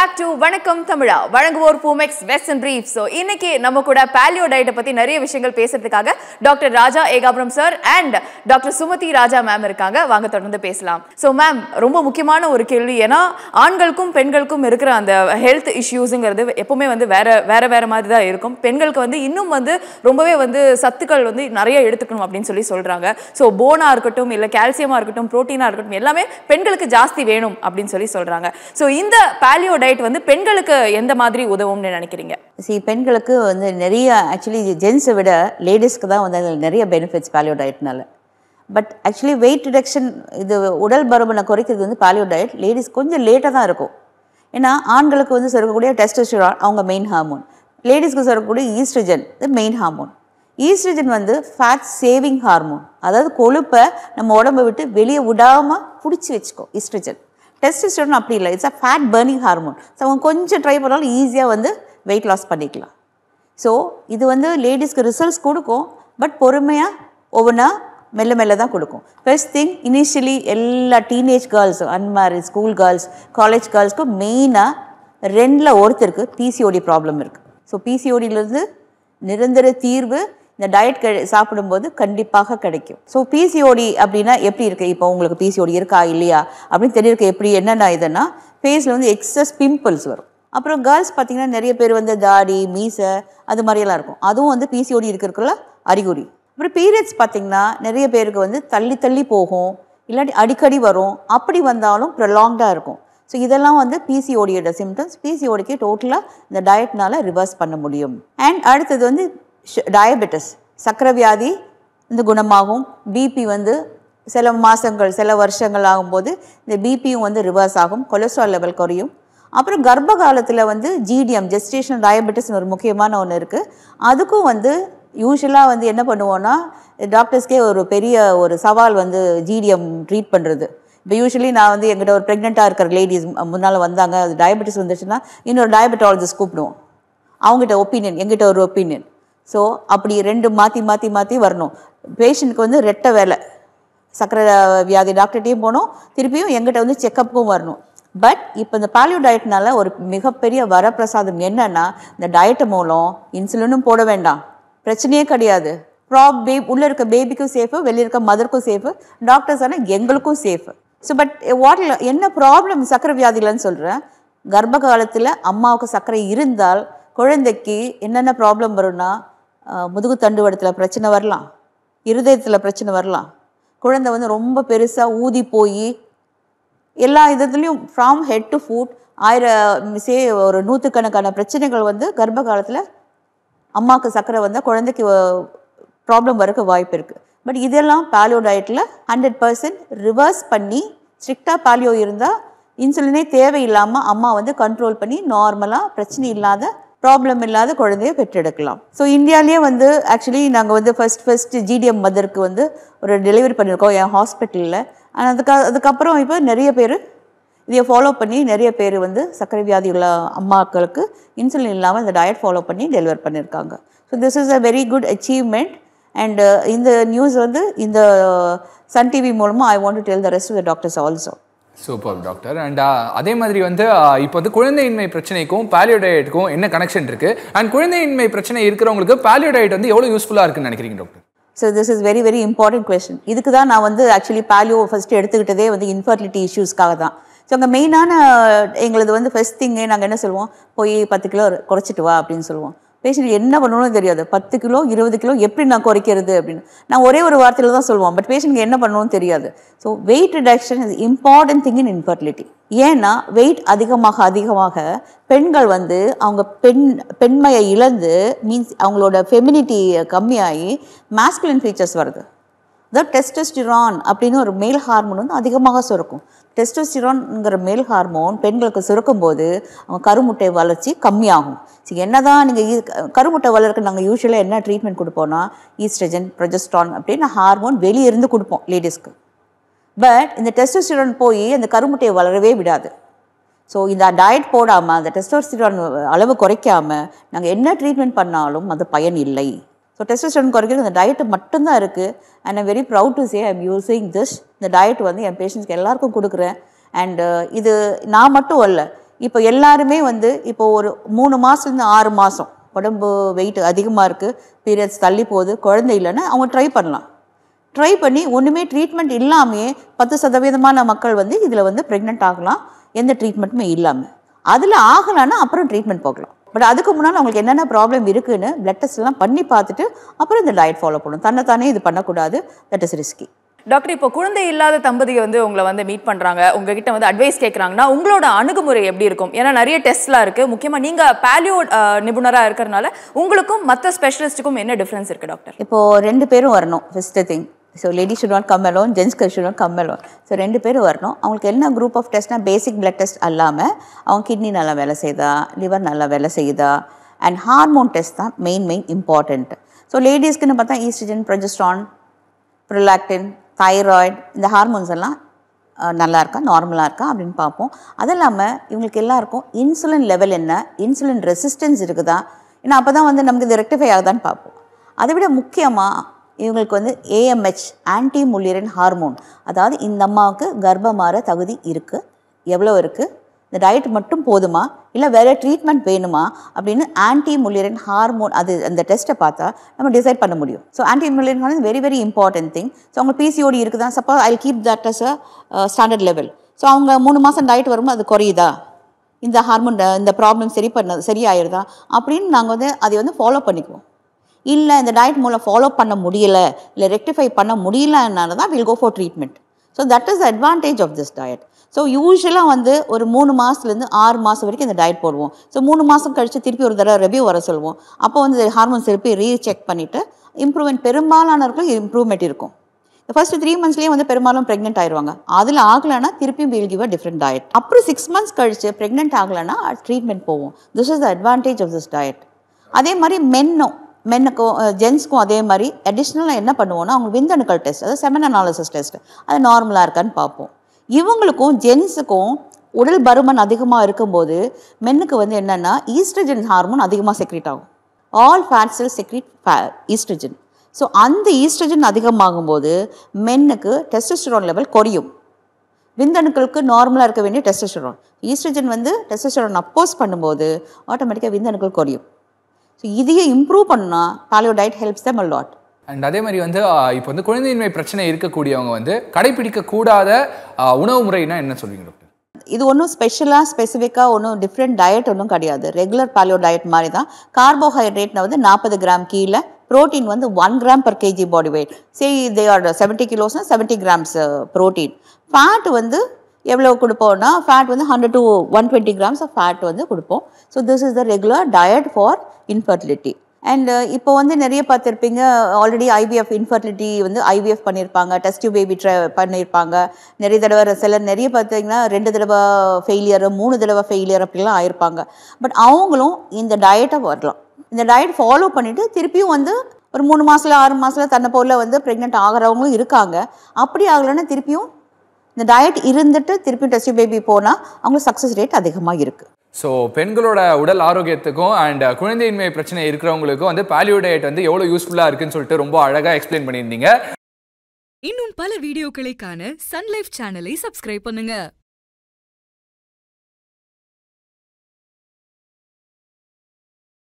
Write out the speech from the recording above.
back to வணக்கம் தமிழா வழங்குவோர் பூமெக்ஸ் வெஸ்டர்ன் பிரீஃப் ஸோ இன்னைக்கு நம்ம கூட பேலியோ டயட்டை பற்றி நிறைய விஷயங்கள் பேசுறதுக்காக doctor Raja Ekapuram sir and doctor Sumathi Raja ma'am இருக்காங்க வாங்க தொடர்ந்து பேசலாம் ஸோ மேம் ரொம்ப முக்கியமான ஒரு கேள்வி ஏன்னா ஆண்களுக்கும் பெண்களுக்கும் இருக்கிற அந்த ஹெல்த் இஷ்யூஸுங்கிறது எப்பவுமே வந்து வேற வேற வேற மாதிரி தான் இருக்கும் பெண்களுக்கு வந்து இன்னும் வந்து ரொம்பவே வந்து சத்துக்கள் வந்து நிறைய எடுத்துக்கணும் அப்படின்னு சொல்லி சொல்றாங்க ஸோ போனா இருக்கட்டும் இல்லை கால்சியமா இருக்கட்டும் ப்ரோட்டீனா இருக்கட்டும் எல்லாமே பெண்களுக்கு ஜாஸ்தி வேணும் அப்படின்னு சொல்லி சொல்றாங்க ஸோ இந்த பேலியோ டயட் டயட் வந்து பெண்களுக்கு எந்த மாதிரி உதவும்னு நினைக்கிறீங்க சி பெண்களுக்கு வந்து நிறைய ஆக்சுவலி ஜென்ஸை விட லேடிஸ்க்கு தான் வந்து நிறைய பெனிஃபிட்ஸ் பாலியோ டயட்னால பட் ஆக்சுவலி வெயிட் ரிடக்ஷன் இது உடல் பருமனை குறைக்கிறது வந்து பாலியோ டயட் லேடிஸ் கொஞ்சம் லேட்டாக தான் இருக்கும் ஏன்னா ஆண்களுக்கு வந்து சொல்லக்கூடிய டெஸ்டோஸ்டரான் அவங்க மெயின் ஹார்மோன் லேடிஸ்க்கு சொல்லக்கூடிய ஈஸ்ட்ரஜன் இது மெயின் ஹார்மோன் ஈஸ்ட்ரஜன் வந்து ஃபேட் சேவிங் ஹார்மோன் அதாவது கொழுப்பை நம்ம உடம்பை விட்டு வெளியே விடாமல் பிடிச்சி வச்சுக்கோ ஈஸ்ட்ரஜன் டெஸ்டிஸ்டோன் அப்படி இல்லை it's a fat burning hormone so அவங்க கொஞ்சம் ட்ரை பண்ணாலும் ஈஸியாக வந்து வெயிட் லாஸ் பண்ணிக்கலாம் ஸோ இது வந்து லேடிஸ்க்கு ரிசல்ட்ஸ் கொடுக்கும் பட் பொறுமையாக ஒவ்வொன்றா மெல்ல மெல்ல தான் கொடுக்கும் ஃபர்ஸ்ட் திங் இனிஷியலி எல்லா டீனேஜ் கேர்ள்ஸும் அன்மேரிட் ஸ்கூல் கேர்ள்ஸ் காலேஜ் கேர்ள்ஸ்க்கும் மெயினாக ரெண்டில் ஒருத்தருக்கு பிசிஓடி ப்ராப்ளம் இருக்குது ஸோ பிசிஓடியிலேருந்து நிரந்தர தீர்வு இந்த டயட் சாப்பிடும்போது கண்டிப்பாக கிடைக்கும் ஸோ பிசிஓடி அப்படின்னா எப்படி இருக்குது இப்போ உங்களுக்கு பிசிஓடி இருக்கா இல்லையா அப்படின்னு தெரியிருக்க எப்படி என்னென்ன இதுன்னா ஃபேஸில் வந்து எக்ஸஸ் பிம்பிள்ஸ் வரும் அப்புறம் கேர்ள்ஸ் பார்த்திங்கன்னா நிறைய பேர் வந்து தாடி மீசை அது மாதிரியெல்லாம் இருக்கும் அதுவும் வந்து பிசிஓடி இருக்கிறக்குள்ள அறிகுறி அப்புறம் பீரியட்ஸ் பார்த்திங்கன்னா நிறைய பேருக்கு வந்து தள்ளி தள்ளி போகும் இல்லாட்டி அடிக்கடி வரும் அப்படி வந்தாலும் ப்ரொலாங்டாக இருக்கும் ஸோ இதெல்லாம் வந்து பிசிஓடியோட சிம்டம்ஸ் பிசிஓடிக்கு டோட்டலாக இந்த டயட்னால் ரிவர்ஸ் பண்ண முடியும் அண்ட் அடுத்தது வந்து டயபெட்டிஸ் சக்கரை வியாதி வந்து குணமாகும் பிபி வந்து சில மாதங்கள் சில வருஷங்கள் ஆகும்போது இந்த பிபியும் வந்து ரிவர்ஸ் ஆகும் கொலஸ்ட்ரால் லெவல் குறையும் அப்புறம் கர்ப்ப காலத்தில் வந்து ஜிடிஎம் ஜெஸ்டேஷன் டயபெட்டிஸ்னு ஒரு முக்கியமான ஒன்று இருக்குது அதுக்கும் வந்து யூஸ்வலாக வந்து என்ன பண்ணுவோன்னா டாக்டர்ஸ்க்கே ஒரு பெரிய ஒரு சவால் வந்து ஜிடிஎம் ட்ரீட் பண்ணுறது இப்போ யூஸ்வலி நான் வந்து எங்கிட்ட ஒரு ப்ரெக்னெண்ட்டாக இருக்கிற லேடிஸ் முன்னால் வந்தாங்க அது டயபெட்டிஸ் வந்துச்சுன்னா இன்னொரு டயபெட்டாலஜிஸ்ட் கூப்பிடுவோம் அவங்ககிட்ட ஒப்பீனியன் எங்கிட்ட ஒரு ஒப்பீனியன் ஸோ அப்படி ரெண்டு மாற்றி மாற்றி மாற்றி வரணும் பேஷண்ட்டுக்கு வந்து ரெட்டை வேலை சக்கரை வியாதி டாக்டர்கிட்டையும் போகணும் திருப்பியும் எங்கிட்ட வந்து செக்கப்புக்கும் வரணும் பட் இப்போ இந்த பாலியோ டயட்னால ஒரு மிகப்பெரிய வரப்பிரசாதம் என்னன்னா இந்த டயட்டு மூலம் இன்சுலினும் போட வேண்டாம் பிரச்சனையே கிடையாது ப்ராப் பே உள்ளே இருக்க பேபிக்கும் சேஃபு வெளியே இருக்க மதருக்கும் சேஃபு டாக்டர்ஸ் ஆனால் எங்களுக்கும் சேஃபு ஸோ பட் வாட் என்ன ப்ராப்ளம் சக்கரை வியாதிகள்னு சொல்கிறேன் கர்ப்ப காலத்தில் அம்மாவுக்கு சர்க்கரை இருந்தால் குழந்தைக்கு என்னென்ன ப்ராப்ளம் வரும்னா முதுகு தண்டுவடத்தில் பிரச்சனை வரலாம் இருதயத்தில் பிரச்சனை வரலாம் குழந்தை வந்து ரொம்ப பெருசாக ஊதி போய் எல்லா இதுலேயும் ஃப்ரம் ஹெட் டு ஃபுட் ஆயிரம் சே ஒரு நூற்றுக்கணக்கான பிரச்சனைகள் வந்து கர்ப்ப காலத்தில் அம்மாவுக்கு சக்கரை வந்தால் குழந்தைக்கு ப்ராப்ளம் வரக்கு வாய்ப்பு இருக்குது பட் இதெல்லாம் பாலியோ டயட்டில் ஹண்ட்ரட் பர்சன்ட் ரிவர்ஸ் பண்ணி ஸ்ட்ரிக்டாக பாலியோ இருந்தால் இன்சுலினே தேவையில்லாமல் அம்மா வந்து கண்ட்ரோல் பண்ணி நார்மலாக பிரச்சனை இல்லாத ப்ராப்ளம் இல்லாத குழந்தைய பெற்றெடுக்கலாம் ஸோ இந்தியாலேயே வந்து ஆக்சுவலி நாங்கள் வந்து ஃபஸ்ட் ஃபஸ்ட்டு ஜிடிஎம் மதருக்கு வந்து ஒரு டெலிவரி பண்ணியிருக்கோம் என் ஹாஸ்பிட்டலில் ஆனால் அதுக்காக அதுக்கப்புறம் இப்போ நிறைய பேர் இதை ஃபாலோ பண்ணி நிறைய பேர் வந்து சர்க்கரை வியாதி உள்ள அம்மாக்களுக்கு இன்சுலின் இல்லாமல் இந்த டயட் ஃபாலோ பண்ணி டெலிவர் பண்ணியிருக்காங்க so this is a very good achievement and இந்த நியூஸ் வந்து இந்த சன் டிவி மூலமாக I want to tell the rest of the doctors also super doctor and அதே மாதிரி வந்து uh, இப்போ வந்து குழந்தையின்மை பிரச்சனைக்கும் பேலியோடயட்டுக்கும் என்ன கனெக்ஷன் இருக்குது அண்ட் குழந்தையின்மை பிரச்சனை இருக்கிறவங்களுக்கு பேலியோடயட் வந்து எவ்வளோ யூஸ்ஃபுல்லாக இருக்குன்னு நினைக்கிறீங்க doctor so this is very very important question இதுக்கு தான் நான் வந்து ஆக்சுவலி பேலியோ ஃபஸ்ட்டு எடுத்துக்கிட்டதே வந்து இன்ஃபர்டிலிட்டி இஷ்யூஸ்க்காக தான் ஸோ அங்கே மெயினான எங்களது வந்து ஃபஸ்ட் திங்கே நாங்கள் என்ன சொல்லுவோம் போய் பத்து கிலோ குறைச்சிட்டு வா அப்படின்னு சொல்லுவோம் பேஷண்ட் என்ன பண்ணணும்னு தெரியாது பத்து கிலோ இருபது கிலோ எப்படி நான் குறைக்கிறது அப்படின்னு நான் ஒரே ஒரு வார்த்தையில் தான் சொல்லுவோம் பட் பேஷண்ட் என்ன பண்ணணும்னு தெரியாது so weight reduction is important thing in infertility ஏன்னா வெயிட் அதிகமாக அதிகமாக பெண்கள் வந்து அவங்க பெண் பெண்மையை இழந்து மீன்ஸ் அவங்களோட ஃபெமினிட்டி கம்மியாகி மாஸ்குலின் ஃபீச்சர்ஸ் வருது அதாவது டெஸ்டஸ்டிரான் அப்படின்னு ஒரு மேல் ஹார்மோன் வந்து அதிகமாக சுரக்கும் டெஸ்டோஸ்டிரான்ங்கிற மேல் ஹார்மோன் பெண்களுக்கு சுரக்கும் போது அவங்க கருமுட்டை வளர்ச்சி கம்மியாகும் சரி என்ன தான் நீங்கள் கருமுட்டை வளர்க்க நாங்கள் யூஸ்வலாக என்ன ட்ரீட்மெண்ட் கொடுப்போம்னா ஈஸ்ட்ரஜன் ப்ரொஜஸ்ட்ரான் அப்படின்னு ஹார்மோன் வெளியிருந்து கொடுப்போம் லேடிஸ்க்கு பட் இந்த டெஸ்டோஸ்டிரான் போய் அந்த கருமுட்டையை வளரவே விடாது ஸோ இந்த டயட் போடாமல் அந்த டெஸ்டோஸ்டிரான் அளவு குறைக்காமல் நாங்கள் என்ன ட்ரீட்மெண்ட் பண்ணாலும் அது பயன் இல்லை ஸோ டெஸ்டஸ்டரன் குறைக்கிறது இந்த டயட்டு மட்டும்தான் இருக்குது and I'm very proud to say I'm using this இந்த டயட் வந்து என் பேஷண்ட்ஸ்க்கு எல்லாருக்கும் கொடுக்குறேன் அண்டு uh, இது நான் மட்டும் அல்ல இப்போ எல்லாருமே வந்து இப்போ ஒரு மூணு மாதத்துலேருந்து ஆறு மாதம் உடம்பு வெயிட் அதிகமாக இருக்குது பீரியட்ஸ் தள்ளி போகுது குழந்தை இல்லைன்னா அவங்க ட்ரை பண்ணலாம் ட்ரை பண்ணி ஒன்றுமே ட்ரீட்மெண்ட் இல்லாமையே பத்து சதவீதமான மக்கள் வந்து இதில் வந்து ப்ரெக்னென்ட் ஆகலாம் எந்த ட்ரீட்மெண்ட்டுமே இல்லாமல் அதில் ஆகலான்னா அப்புறம் ட்ரீட்மெண்ட் போகலாம் பட் அதுக்கு முன்னால் அவங்களுக்கு என்னென்ன ப்ராப்ளம் இருக்குதுன்னு பிளட் டெஸ்ட்லாம் பண்ணி பார்த்துட்டு அப்புறம் இந்த டயட் ஃபாலோ பண்ணணும் தன்னைத்தானே இது பண்ணக்கூடாது தட் இஸ் ரிஸ்கி டாக்டர் இப்போ குழந்தை இல்லாத தம்பதியை வந்து உங்களை வந்து மீட் பண்ணுறாங்க உங்ககிட்ட வந்து அட்வைஸ் கேட்குறாங்கன்னா உங்களோட அணுகுமுறை எப்படி இருக்கும் ஏன்னா நிறைய டெஸ்ட்லாம் இருக்குது முக்கியமாக நீங்கள் பேலியோ நிபுணராக இருக்கிறனால உங்களுக்கும் மற்ற ஸ்பெஷலிஸ்ட்டுக்கும் என்ன டிஃப்ரென்ஸ் இருக்குது டாக்டர் இப்போது ரெண்டு பேரும் வரணும் first thing so ladies should not come alone ஜென்ஸ்கள் should not come alone so ரெண்டு பேரும் வரணும் அவங்களுக்கு என்ன குரூப் ஆஃப் டெஸ்ட்னா பேசிக் பிளட் டெஸ்ட் அல்லாமல் அவங்க கிட்னி நல்லா வேலை செய்யுதா லிவர் நல்லா வேலை செய்யுதா அண்ட் ஹார்மோன் டெஸ்ட் தான் மெயின் மெயின் இம்பார்ட்டண்ட் ஸோ லேடிஸ்க்குன்னு பார்த்தா ஈஸ்ட்ரஜன் ப்ரொஜஸ்ட்ரான் ப்ரிலாக்டின் தைராய்டு இந்த ஹார்மோன்ஸ் எல்லாம் நல்லா இருக்கா நார்மலாக இருக்கா அப்படின்னு பார்ப்போம் அதுவும் இல்லாமல் இவங்களுக்கு எல்லாருக்கும் இன்சுலின் லெவல் என்ன இன்சுலின் ரெசிஸ்டன்ஸ் இருக்குதா ஏன்னா அப்போ தான் வந்து நமக்கு இது ரெக்டிஃபை ஆகுதான்னு பார்ப்போம் அதை விட முக்கியமாக இவங்களுக்கு வந்து ஏஎம்ஹெச் ஆன்டி முல்லிரன் ஹார்மோன் அதாவது இந்த அம்மாவுக்கு கர்ப்பமாற தகுதி இருக்குது எவ்வளோ இருக்குது இந்த டயட் மட்டும் போதுமா இல்லை வேறு ட்ரீட்மெண்ட் வேணுமா அப்படின்னு ஆன்டி முல்லிரன் ஹார்மோன் அது அந்த டெஸ்ட்டை பார்த்தா நம்ம டிசைட் பண்ண முடியும் so anti mullerian hormone very very important thing so அவங்க பிசிஓடி இருக்குது தான் suppose I keep that as a standard level so அவங்க மூணு மாதம் டயட் வரும்போது அது குறையுதா இந்த ஹார்மோன் இந்த ப்ராப்ளம் சரி பண்ண சரியாயிருதா அப்படின்னு நாங்கள் வந்து அதை வந்து ஃபாலோ பண்ணிக்குவோம் இல்லை இந்த டயட் மூலம் ஃபாலோ பண்ண முடியல இல்லை ரெக்டிஃபை பண்ண முடியலனால தான் will go for treatment so that is advantage of this diet so யூஸ்வலாக வந்து ஒரு மூணு மாதத்துலேருந்து ஆறு மாதம் வரைக்கும் இந்த டயட் போடுவோம் ஸோ மூணு மாதம் கழித்து திருப்பி ஒரு தடவை ரிவ்யூ வர சொல்லுவோம் அப்போ வந்து ஹார்மோன்ஸ் திருப்பி ரீசெக் பண்ணிவிட்டு இம்ப்ரூவ்மெண்ட் பெரும்பாலானவர்கள் இம்ப்ரூவ்மெண்ட் இருக்கும் ஃபர்ஸ்ட் த்ரீ மந்த்ஸ்லேயே வந்து பெரும்பாலும் ப்ரெக்னென்ட் ஆயிடுவாங்க அதில் ஆகலைன்னா திருப்பி will give a different diet அப்புறம் சிக்ஸ் மந்த்ஸ் கழிச்சு ப்ரெக்னென்ட் ஆகலைன்னா ட்ரீட்மெண்ட் போவோம் this is the advantage of this diet அதே மாதிரி மென்னும் மென்னுக்கும் ஜென்ஸ்க்கும் uh, அதே மாதிரி அடிஷ்னலாக என்ன பண்ணுவோம்னா அவங்க விந்தணுக்கள் டெஸ்ட் அதாவது செமன் அனாலிசிஸ் டெஸ்ட் அது நார்மலாக இருக்கான்னு பார்ப்போம் இவங்களுக்கும் ஜென்ஸுக்கும் உடல் பருமன் அதிகமாக இருக்கும்போது மென்னுக்கு வந்து என்னென்னா ஈஸ்ட்ரஜன் ஹார்மோன் அதிகமாக செக்ரீட் ஆகும் ஆல் ஃபேட்ஸில் செல் செக்ரீட் ஈஸ்ட்ரஜன் ஸோ அந்த ஈஸ்ட்ரஜன் அதிகமாகும் போது மென்னுக்கு டெஸ்டஸ்டரோன் லெவல் குறையும் விந்தணுக்களுக்கு நார்மலாக இருக்க வேண்டிய டெஸ்டஸ்டரோன் ஈஸ்ட்ரஜன் வந்து டெஸ்டஸ்டரோன் அப்போஸ் பண்ணும்போது ஆட்டோமேட்டிக்காக விந்தணுக்கள் குறையும் ஸோ இதையே இம்ப்ரூவ் பண்ணால் பாலியோ டயட் ஹெல்ப்ஸ் தம் அல்வாட் அண்ட் அதே மாதிரி வந்து இப்போ வந்து குழந்தையின்மை பிரச்சனை இருக்கக்கூடியவங்க வந்து கூடாத உணவு முறைனா என்ன சொல்லுவீங்க டாக்டர் இது ஒன்றும் ஸ்பெஷலாக ஸ்பெசிஃபிக்காக ஒன்றும் டிஃப்ரெண்ட் டயட் ஒன்றும் கிடையாது ரெகுலர் பாலியோ டயட் மாதிரி தான் கார்போஹைட்ரேட்னா வந்து நாற்பது கிராம் கீழே ப்ரோட்டீன் வந்து one gram per KG body weight say they are seventy கிலோஸ்னால் செவன்ட்டி கிராம்ஸ் ப்ரோட்டீன் ஃபேட் வந்து எவ்வளோ கொடுப்போம்னா ஃபேட் வந்து hundred to one twenty grams of fat வந்து கொடுப்போம் so this is the regular diet for infertility and இப்போ வந்து நிறைய பார்த்துருப்பீங்க ஆல்ரெடி ஐவிஎஃப் இன்ஃபர்டிலிட்டி வந்து ஐவிஎஃப் பண்ணியிருப்பாங்க டெஸ்ட் பேபி ட்ரை பண்ணியிருப்பாங்க நிறைய தடவை சிலர் நிறைய பார்த்தீங்கன்னா ரெண்டு தடவை ஃபெயிலியர் மூணு தடவை ஃபெயிலியர் அப்படிலாம் ஆயிருப்பாங்க பட் அவங்களும் இந்த டயட்டை வரலாம் இந்த டயட் ஃபாலோ பண்ணிவிட்டு திருப்பியும் வந்து ஒரு மூணு மாதத்தில் ஆறு மாதத்தில் தன்னை போல் வந்து ப்ரெக்னென்ட் ஆகிறவங்களும் இருக்காங்க அப்படி ஆகலைன்னா திருப்பியும் இந்த டயட் இருந்துட்டு திருப்பி டெஸ்ட் பேபி போனால் அவங்களுக்கு சக்ஸஸ் ரேட் அதிகமாக இருக்குது ஸோ பெண்களோட உடல் ஆரோக்கியத்துக்கும் அண்ட் குழந்தையின்மை பிரச்சனை இருக்கிறவங்களுக்கும் வந்து பாலியோ டயட் வந்து எவ்வளோ யூஸ்ஃபுல்லாக இருக்குன்னு சொல்லிட்டு ரொம்ப அழகாக எக்ஸ்பிளைன் பண்ணியிருந்தீங்க இன்னும் பல வீடியோக்களை காண சன்லைஃப் சேனலை சப்ஸ்கிரைப் பண்ணுங்கள்